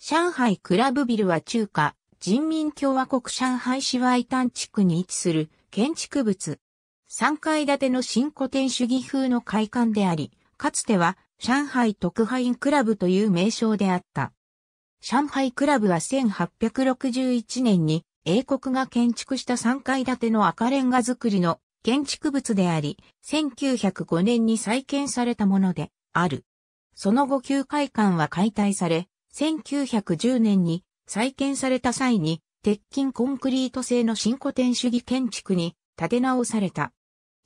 上海クラブビルは中華、人民共和国上海市外端地区に位置する建築物。3階建ての新古典主義風の会館であり、かつては上海特派員クラブという名称であった。上海クラブは1861年に英国が建築した3階建ての赤レンガ造りの建築物であり、1905年に再建されたものである。その後旧会館は解体され、1910年に再建された際に、鉄筋コンクリート製の新古典主義建築に建て直された。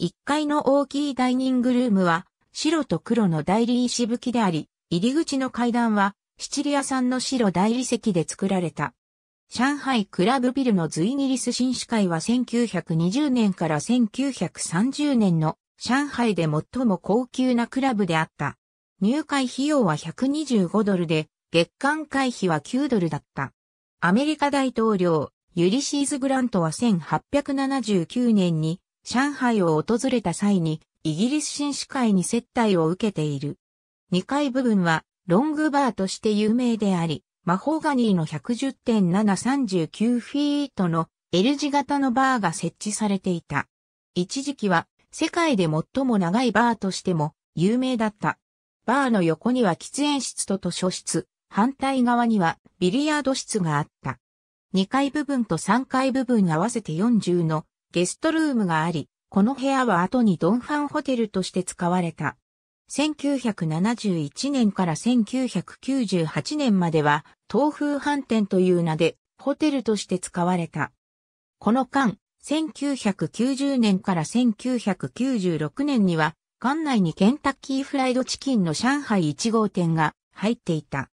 1階の大きいダイニングルームは、白と黒の大理石吹きであり、入り口の階段は、シチリア産の白大理石で作られた。上海クラブビルのズイニリス新市会は1920年から1930年の上海で最も高級なクラブであった。入会費用は125ドルで、月間会費は9ドルだった。アメリカ大統領、ユリシーズ・グラントは1879年に上海を訪れた際にイギリス紳士会に接待を受けている。2階部分はロングバーとして有名であり、マホーガニーの110.739フィートの L 字型のバーが設置されていた。一時期は世界で最も長いバーとしても有名だった。バーの横には喫煙室と図書室、反対側にはビリヤード室があった。2階部分と3階部分合わせて40のゲストルームがあり、この部屋は後にドンファンホテルとして使われた。1971年から1998年までは、東風飯店という名で、ホテルとして使われた。この間、1990年から1996年には、館内にケンタッキーフライドチキンの上海1号店が入っていた。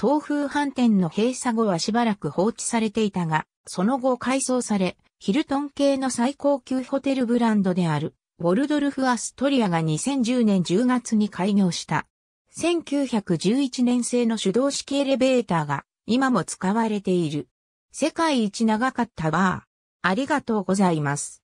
東風飯店の閉鎖後はしばらく放置されていたが、その後改装され、ヒルトン系の最高級ホテルブランドである、ウォルドルフ・アストリアが2010年10月に開業した。1911年製の手動式エレベーターが今も使われている。世界一長かったバー。ありがとうございます。